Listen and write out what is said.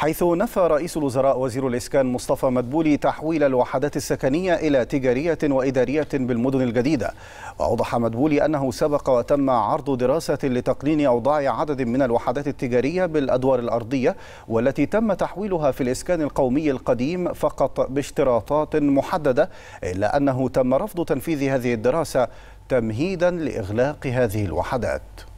حيث نفى رئيس الوزراء وزير الإسكان مصطفى مدبولي تحويل الوحدات السكنية إلى تجارية وإدارية بالمدن الجديدة وأوضح مدبولي أنه سبق وتم عرض دراسة لتقنين أوضاع عدد من الوحدات التجارية بالأدوار الأرضية والتي تم تحويلها في الإسكان القومي القديم فقط باشتراطات محددة إلا أنه تم رفض تنفيذ هذه الدراسة تمهيدا لإغلاق هذه الوحدات